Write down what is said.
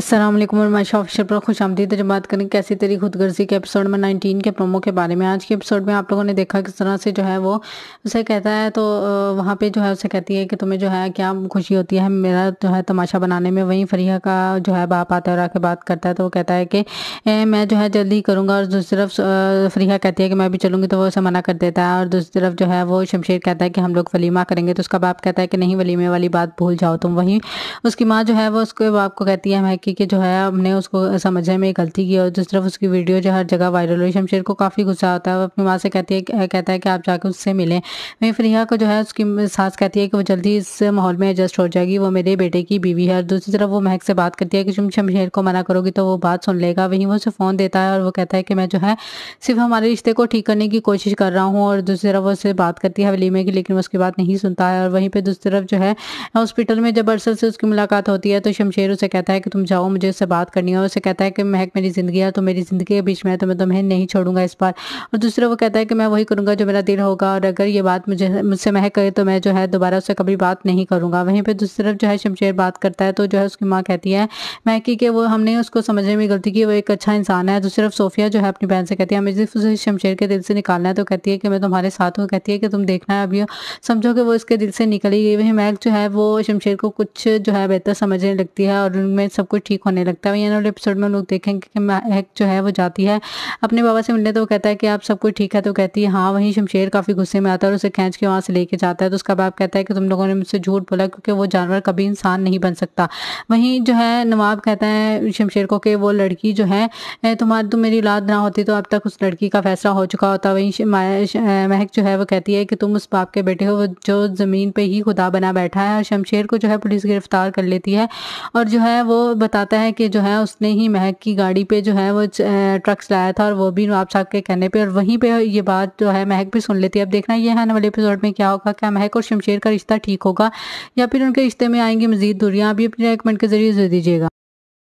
असल my shop पर खुश आमदी तरह बात करें कैसी तेरी खुदगर्जी के एपिसोड में 19 के प्रोमो के बारे में आज के एपिसोड में आप लोगों ने देखा किस तरह से जो है वो उसे कहता है तो वहाँ पे जो है उसे कहती है कि तुम्हें जो है क्या खुशी होती है मेरा जो है तमाशा बनाने में वहीं फरीहा का जो है बाप आता है और आके बात करता है तो वो कहता है कि मैं जो है जल्दी ही करूँगा और दूसरी तरफ फरीहा कहती है कि मैं भी चलूँगी तो वो उसे मना कर देता है और दूसरी तरफ जो है वो शमशेर कहता है कि हम लोग वलीमा करेंगे तो उसका बाप कहता है कि नहीं वलीमे वाली बात भूल जाओ तुम वहीं उसकी माँ जो है वो उसके बाप को कहती है मैं कि लड़की के जो है हमने उसको समझने में गलती की और जिस तरफ उसकी वीडियो जो हर जगह वायरल हुई शमशेर को काफ़ी गुस्सा आता है वो अपनी माँ से कहती है कहता है कि आप जाकर उससे मिलें वहीं फ्रिया को जो है उसकी सास कहती है कि वो जल्दी इस माहौल में एडजस्ट हो जाएगी वो मेरे बेटे की बीवी है और दूसरी तरफ वो महक से बात करती है कि तुम शमशेर को मना करोगी तो वो बात सुन लेगा वहीं वो उसे फ़ोन देता है और वो कहता है कि मैं जो है सिर्फ हमारे रिश्ते को ठीक करने की कोशिश कर रहा हूँ और दूसरी तरफ वो उससे बात करती है हवेली की कि लेकिन उसकी बात नहीं सुनता है और वहीं पर दूसरी तरफ जो है हॉस्पिटल में जब अरसल से उसकी मुलाकात होती है तो शमशेर उसे कहता है कि तुम समझाओ मुझे उससे बात करनी है उसे कहता है कि महक मेरी ज़िंदगी है तो मेरी ज़िंदगी के बीच में है तो मैं तुम्हें नहीं छोड़ूंगा इस बार और दूसरा वो कहता है कि मैं वही करूंगा जो मेरा दिल होगा और अगर ये बात मुझे मुझसे महक करे तो मैं जो है दोबारा उससे कभी बात नहीं करूँगा वहीं पर दूसरी तरफ जो है शमशेर बात करता है तो जो है उसकी माँ कहती है महकी के वो हमने उसको समझने में गलती की वो एक अच्छा इंसान है दूसरी तरफ सोफिया जो है अपनी बहन से कहती है हमें उसे शमशेर के दिल से निकालना है तो कहती है कि मैं तुम्हारे साथ हूँ कहती है कि तुम देखना है अभी समझो कि वो इसके दिल से निकली गई वही महक जो है वो शमशेर को कुछ जो है बेहतर समझने लगती है और उनमें सब कुछ ठीक होने लगता है वाले एपिसोड में लोग देखेंगे कि महक जो है वो जाती है अपने बाबा से मिलने तो वो कहता है कि आप सब कुछ ठीक है तो कहती है हाँ वहीं शमशेर काफ़ी गुस्से में आता है और उसे खींच के वहाँ से लेके जाता है तो उसका बाप कहता है कि तुम लोगों ने मुझसे झूठ बोला क्योंकि वो जानवर कभी इंसान नहीं बन सकता वहीं जो है नवाब कहता है शमशेर को कि वो लड़की जो है तुम्हारी तुम मेरी औलाद ना होती तो अब तक उस लड़की का फैसला हो चुका होता वहीं महक जो है वो कहती है कि तुम उस बाप के बेटे हो वो जो ज़मीन पर ही खुदा बना बैठा है और शमशेर को जो है पुलिस गिरफ्तार कर लेती है और जो है वो बताता है कि जो है उसने ही महक की गाड़ी पे जो है वो ट्रक चलाया था और वो भी नवाब साहब के कहने पे और वहीं पे ये बात जो है महक भी सुन लेती है अब देखना ये है वाले एपिसोड में क्या होगा क्या महक और शमशेर का रिश्ता ठीक होगा या फिर उनके रिश्ते में आएंगी मजीद दूरियाँ अभी अपने अपनी रेकमेंड के जरिए दे दीजिएगा